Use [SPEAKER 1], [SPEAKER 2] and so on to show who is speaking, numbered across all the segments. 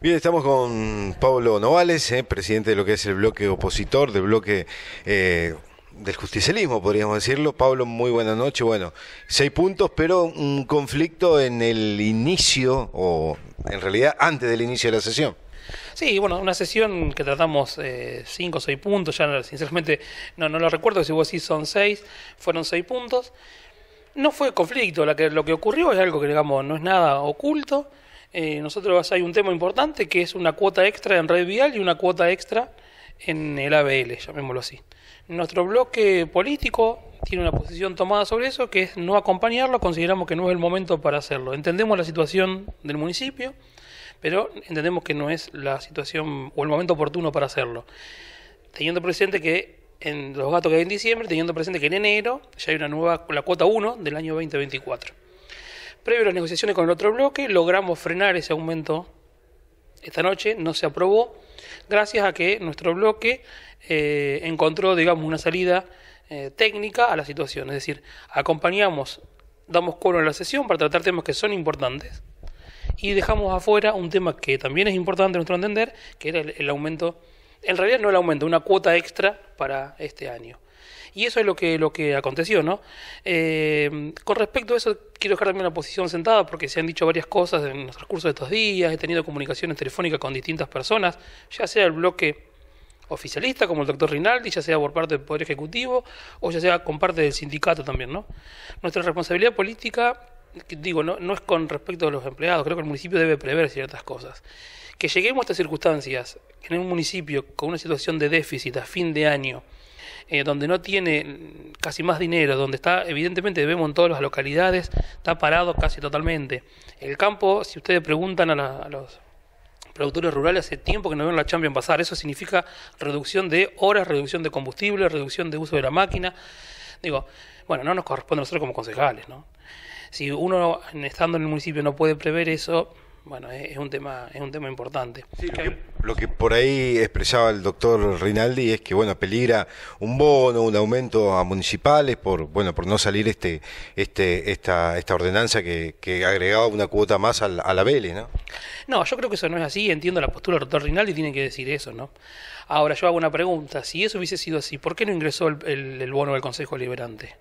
[SPEAKER 1] Bien, estamos con Pablo Novales, eh, presidente de lo que es el bloque opositor, del bloque eh, del justicialismo, podríamos decirlo. Pablo, muy buena noche. Bueno, seis puntos, pero un conflicto en el inicio, o en realidad antes del inicio de la sesión.
[SPEAKER 2] Sí, bueno, una sesión que tratamos eh, cinco o seis puntos, ya sinceramente no, no lo recuerdo, si vos decís son seis, fueron seis puntos. No fue conflicto, la que, lo que ocurrió es algo que digamos no es nada oculto, eh, nosotros hay un tema importante que es una cuota extra en red vial y una cuota extra en el ABL, llamémoslo así. Nuestro bloque político tiene una posición tomada sobre eso, que es no acompañarlo, consideramos que no es el momento para hacerlo. Entendemos la situación del municipio, pero entendemos que no es la situación o el momento oportuno para hacerlo. Teniendo presente que en los gastos que hay en diciembre, teniendo presente que en enero ya hay una nueva, la cuota 1 del año 2024. Previo a las negociaciones con el otro bloque, logramos frenar ese aumento esta noche, no se aprobó, gracias a que nuestro bloque eh, encontró, digamos, una salida eh, técnica a la situación. Es decir, acompañamos, damos coro a la sesión para tratar temas que son importantes y dejamos afuera un tema que también es importante a nuestro entender, que era el aumento, en realidad no el aumento, una cuota extra para este año. Y eso es lo que, lo que aconteció, ¿no? Eh, con respecto a eso, quiero dejar también una posición sentada porque se han dicho varias cosas en los transcurso de estos días. He tenido comunicaciones telefónicas con distintas personas, ya sea el bloque oficialista como el doctor Rinaldi, ya sea por parte del Poder Ejecutivo o ya sea con parte del sindicato también, ¿no? Nuestra responsabilidad política, digo, no, no es con respecto a los empleados, creo que el municipio debe prever ciertas cosas. Que lleguemos a estas circunstancias en un municipio con una situación de déficit a fin de año, eh, donde no tiene casi más dinero, donde está, evidentemente vemos en todas las localidades, está parado casi totalmente. El campo, si ustedes preguntan a, los productores rurales hace tiempo que no ven la Champion pasar, eso significa reducción de horas, reducción de combustible, reducción de uso de la máquina. Digo, bueno, no nos corresponde a nosotros como concejales, ¿no? Si uno estando en el municipio no puede prever eso, bueno, es, un tema, es un tema importante.
[SPEAKER 1] lo, que, por ahí expresaba el doctor Rinaldi es que bueno, peligra un bono, un aumento a municipales por bueno, por no salir este, este, esta, esta ordenanza que, agregaba una cuota más a la, a la Vélez, ¿no?
[SPEAKER 2] No, yo creo que eso no es así, entiendo la postura del doctor Rinaldi tiene que decir eso, ¿no? Ahora yo hago una pregunta, si eso hubiese sido así, ¿por qué no ingresó el, bono del Consejo Liberante?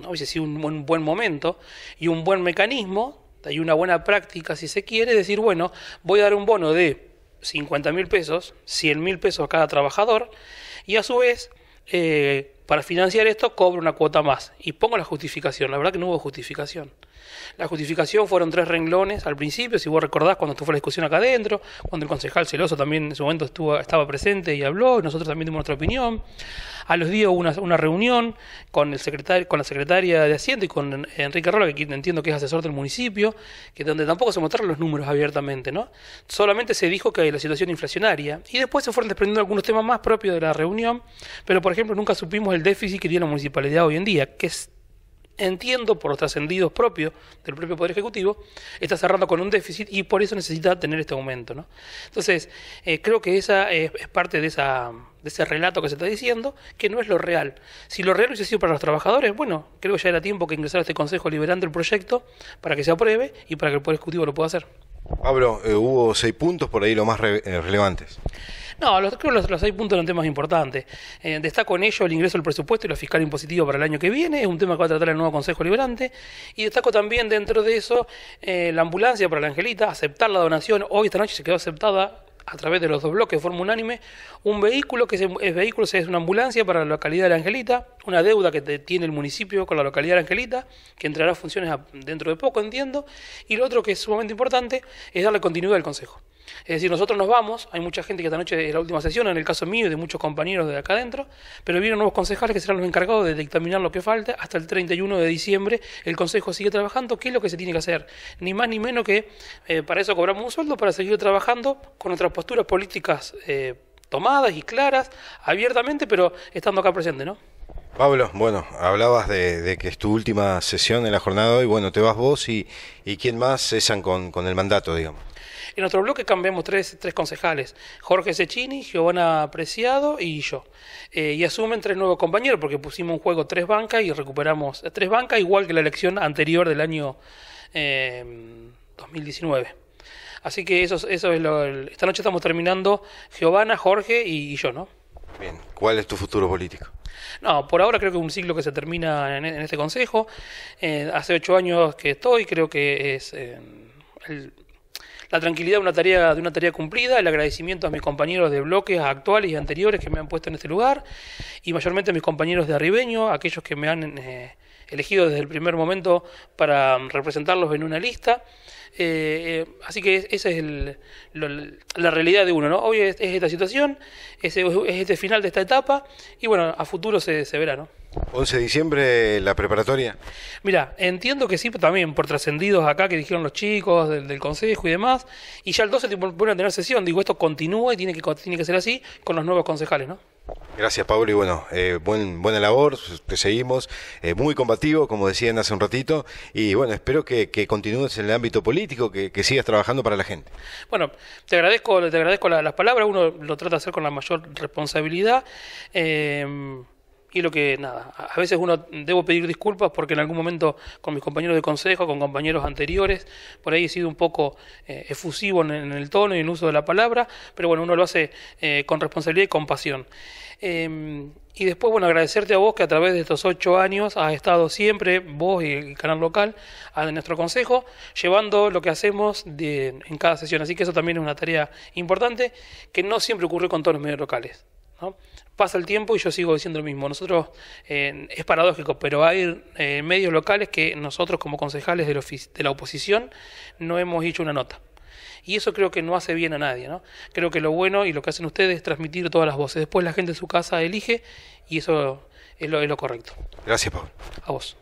[SPEAKER 2] ¿No? Hubiese sido un, un buen momento y un buen mecanismo hay una buena práctica, si se quiere, decir, bueno, voy a dar un bono de 50 mil pesos, 100 mil pesos a cada trabajador, y a su vez, eh, para financiar esto, cobro una cuota más. Y pongo la justificación. La verdad que no hubo justificación. La justificación fueron tres renglones al principio, si vos recordás cuando estuvo la discusión acá adentro, cuando el concejal celoso también en su momento estaba presente y habló, y nosotros también dimos nuestra opinión. A los días hubo una, reunión con, el secretario, con la secretaria de Hacienda y con Enrique Rola, que entiendo que es asesor del municipio, que donde tampoco se mostraron los números abiertamente, ¿no? Solamente se dijo que hay la situación inflacionaria. Y después se fueron desprendiendo algunos temas más propios de la reunión, pero por ejemplo nunca supimos el déficit que tiene la municipalidad hoy en día, que es Entiendo por los trascendidos propios del propio Poder Ejecutivo, está cerrando con un déficit y por eso necesita tener este aumento. ¿no? Entonces, eh, creo que esa es, parte de, ese relato que se está diciendo, que no es lo real. Si lo real hubiese sido para los trabajadores, bueno, creo que ya era tiempo que ingresara este Consejo liberando el proyecto para que se apruebe y para que el Poder Ejecutivo lo pueda hacer.
[SPEAKER 1] Pablo, eh, hubo seis puntos por ahí los más eh, relevantes.
[SPEAKER 2] No, los, creo que los, seis puntos eran temas importantes. Eh, destaco en ello el ingreso del presupuesto y la fiscal impositivo para el año que viene, es un tema que va a tratar el nuevo Consejo Liberante. Y destaco también dentro de eso eh, la ambulancia para la Angelita, aceptar la donación. Hoy, esta noche, se quedó aceptada a través de los dos bloques de forma unánime, un vehículo que es, vehículo, es una ambulancia para la localidad de la Angelita, una deuda que tiene el municipio con la localidad de la Angelita, que entrará a funciones dentro de poco, entiendo, y lo otro que es sumamente importante es darle continuidad al Consejo. Es decir, nosotros nos vamos, hay mucha gente que esta noche es la última sesión, en el caso mío y de muchos compañeros de acá adentro, pero vienen nuevos concejales que serán los encargados de dictaminar lo que falta. Hasta el 31 de diciembre el Consejo sigue trabajando, qué es lo que se tiene que hacer. Ni más ni menos que eh, para eso cobramos un sueldo, para seguir trabajando con otras posturas políticas eh, tomadas y claras, abiertamente, pero estando acá presente, ¿no?
[SPEAKER 1] Pablo, bueno, hablabas de, que es tu última sesión en la jornada de hoy, bueno, te vas vos y, quién más cesan con, con el mandato, digamos.
[SPEAKER 2] En otro bloque cambiamos tres, tres concejales, Jorge Cecchini, Giovanna Preciado y yo. Eh, y asumen tres nuevos compañeros porque pusimos un juego tres bancas y recuperamos eh, tres bancas, igual que la elección anterior del año 2019. Eh, Así que eso, es esta noche estamos terminando Giovanna, Jorge y, yo, ¿no?
[SPEAKER 1] Bien, ¿cuál es tu futuro político?
[SPEAKER 2] No, por ahora creo que es un ciclo que se termina en, este consejo. hace ocho años que estoy, creo que es el, la tranquilidad de una tarea, de una tarea cumplida, el agradecimiento a mis compañeros de bloques actuales y anteriores que me han puesto en este lugar, y mayormente a mis compañeros de Arribeño, aquellos que me han eh, elegidos desde el primer momento para mm, representarlos en una lista. Eh, eh, así que esa es la realidad de uno, ¿no? Hoy es, esta situación, es, este final de esta etapa y bueno, a futuro se, se verá, ¿no?
[SPEAKER 1] 11 de diciembre, la preparatoria.
[SPEAKER 2] Mira, entiendo que sí, también por trascendidos acá que dijeron los chicos del, consejo y demás, y ya el 12 van a tener sesión, digo, esto continúa y tiene que, tiene que ser así con los nuevos concejales, ¿no?
[SPEAKER 1] Gracias Pablo y bueno, eh, buena labor, te seguimos, eh, muy combativo como decían hace un ratito y bueno, espero que, continúes en el ámbito político, que, sigas trabajando para la gente.
[SPEAKER 2] Bueno, te agradezco, te agradezco las palabras, uno lo trata de hacer con la mayor responsabilidad. Eh, y lo que nada, a veces uno debo pedir disculpas porque en algún momento con mis compañeros de consejo, con compañeros anteriores, por ahí he sido un poco eh, efusivo en, el tono y en el uso de la palabra, pero bueno, uno lo hace eh, con responsabilidad y con pasión. Em, y después, bueno, agradecerte a vos que a través de estos ocho años has estado siempre, vos y el canal local, a nuestro consejo, llevando lo que hacemos de, en cada sesión. Así que eso también es una tarea importante que no siempre ocurre con todos los medios locales pasa el tiempo y yo sigo diciendo lo mismo. Nosotros, eh, es paradójico, pero hay eh, medios locales que nosotros como concejales de la, oposición no hemos hecho una nota. Y eso creo que no hace bien a nadie, ¿no? Creo que lo bueno y lo que hacen ustedes es transmitir todas las voces. Después la gente en su casa elige y eso es lo, es lo correcto. Gracias, Pablo. A vos.